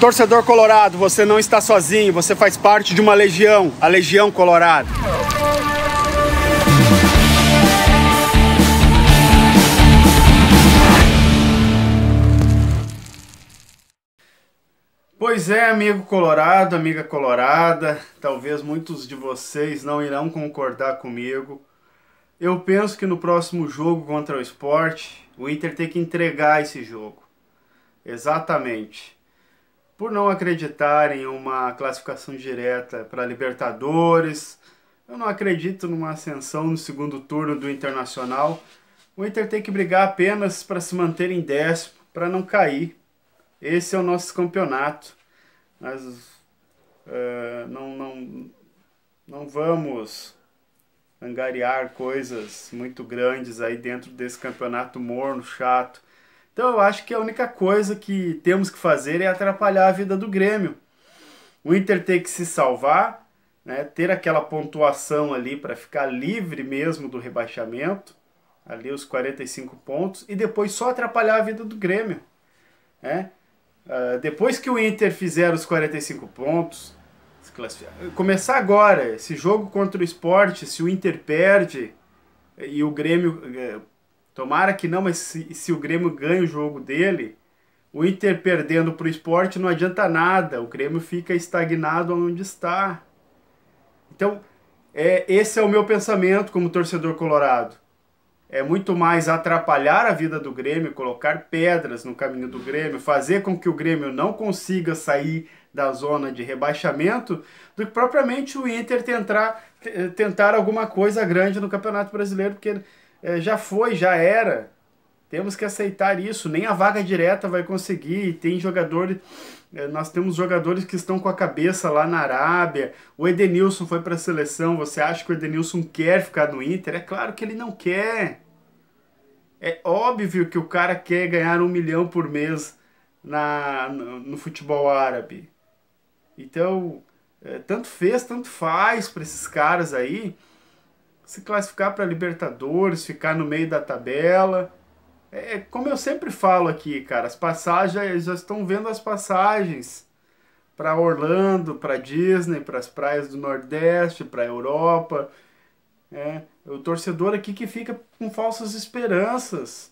Torcedor colorado, você não está sozinho, você faz parte de uma legião, a Legião Colorado. Pois é, amigo colorado, amiga colorada, talvez muitos de vocês não irão concordar comigo. Eu penso que no próximo jogo contra o esporte, o Inter tem que entregar esse jogo. Exatamente por não acreditar em uma classificação direta para Libertadores, eu não acredito numa ascensão no segundo turno do Internacional. O Inter tem que brigar apenas para se manter em décimo, para não cair. Esse é o nosso campeonato. Nós uh, não, não, não vamos angariar coisas muito grandes aí dentro desse campeonato morno, chato. Então eu acho que a única coisa que temos que fazer é atrapalhar a vida do Grêmio. O Inter tem que se salvar, né, ter aquela pontuação ali para ficar livre mesmo do rebaixamento, ali os 45 pontos, e depois só atrapalhar a vida do Grêmio. Né? Uh, depois que o Inter fizer os 45 pontos, começar agora, esse jogo contra o esporte, se o Inter perde e o Grêmio eh, Tomara que não, mas se, se o Grêmio ganha o jogo dele, o Inter perdendo para o esporte não adianta nada. O Grêmio fica estagnado onde está. Então, é, esse é o meu pensamento como torcedor colorado. É muito mais atrapalhar a vida do Grêmio, colocar pedras no caminho do Grêmio, fazer com que o Grêmio não consiga sair da zona de rebaixamento, do que propriamente o Inter tentar, eh, tentar alguma coisa grande no Campeonato Brasileiro, porque é, já foi, já era. Temos que aceitar isso. Nem a vaga direta vai conseguir. Tem jogador. É, nós temos jogadores que estão com a cabeça lá na Arábia. O Edenilson foi para a seleção. Você acha que o Edenilson quer ficar no Inter? É claro que ele não quer. É óbvio que o cara quer ganhar um milhão por mês na, no, no futebol árabe. Então, é, tanto fez, tanto faz para esses caras aí se classificar para Libertadores, ficar no meio da tabela. É, é como eu sempre falo aqui, cara, as passagens já estão vendo as passagens para Orlando, para Disney, para as praias do Nordeste, para a Europa. É, o torcedor aqui que fica com falsas esperanças.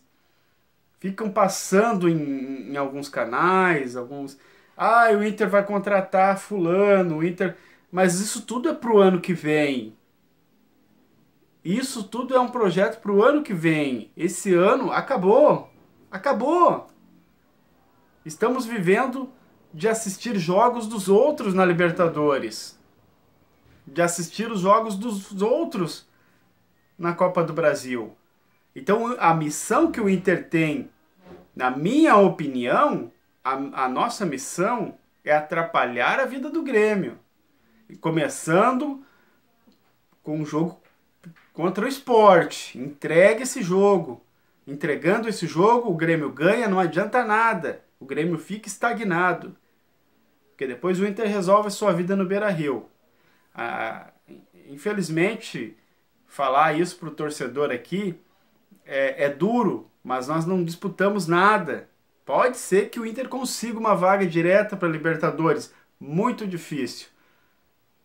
Ficam passando em, em alguns canais, alguns. Ah, o Inter vai contratar fulano, o Inter. Mas isso tudo é pro ano que vem. Isso tudo é um projeto para o ano que vem. Esse ano acabou. Acabou. Estamos vivendo de assistir jogos dos outros na Libertadores. De assistir os jogos dos outros na Copa do Brasil. Então, a missão que o Inter tem, na minha opinião, a, a nossa missão é atrapalhar a vida do Grêmio. começando com um jogo contra o esporte. Entregue esse jogo. Entregando esse jogo, o Grêmio ganha, não adianta nada. O Grêmio fica estagnado. Porque depois o Inter resolve a sua vida no Beira Rio. Ah, infelizmente, falar isso para o torcedor aqui é, é duro, mas nós não disputamos nada. Pode ser que o Inter consiga uma vaga direta para Libertadores. Muito difícil.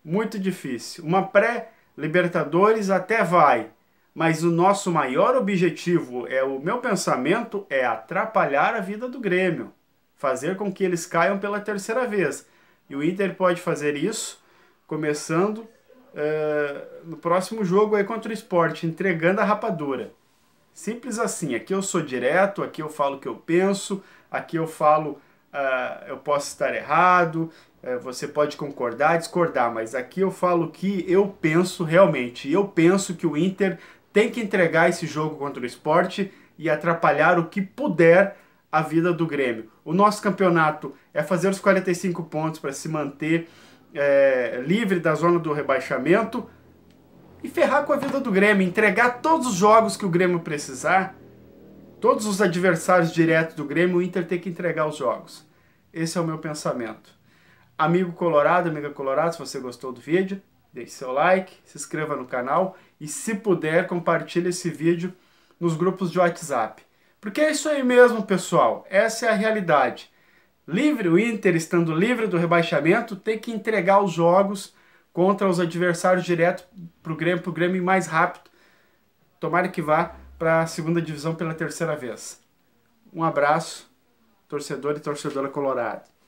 Muito difícil. Uma pré Libertadores até vai, mas o nosso maior objetivo é o meu pensamento é atrapalhar a vida do Grêmio, fazer com que eles caiam pela terceira vez. E o Inter pode fazer isso começando eh, no próximo jogo aí contra o esporte, entregando a rapadura. Simples assim, aqui eu sou direto, aqui eu falo o que eu penso, aqui eu falo uh, eu posso estar errado, é, você pode concordar, discordar, mas aqui eu falo que eu penso realmente. Eu penso que o Inter tem que entregar esse jogo contra o esporte e atrapalhar o que puder a vida do Grêmio. O nosso campeonato é fazer os 45 pontos para se manter é, livre da zona do rebaixamento e ferrar com a vida do Grêmio, entregar todos os jogos que o Grêmio precisar, todos os adversários diretos do Grêmio, o Inter tem que entregar os jogos. Esse é o meu pensamento. Amigo Colorado, amiga Colorado, se você gostou do vídeo, deixe seu like, se inscreva no canal e, se puder, compartilhe esse vídeo nos grupos de WhatsApp. Porque é isso aí mesmo, pessoal. Essa é a realidade. Livre, o Inter, estando livre do rebaixamento, tem que entregar os jogos contra os adversários direto para o Grêmio, o Grêmio mais rápido. Tomara que vá para a segunda divisão pela terceira vez. Um abraço, torcedor e torcedora colorado.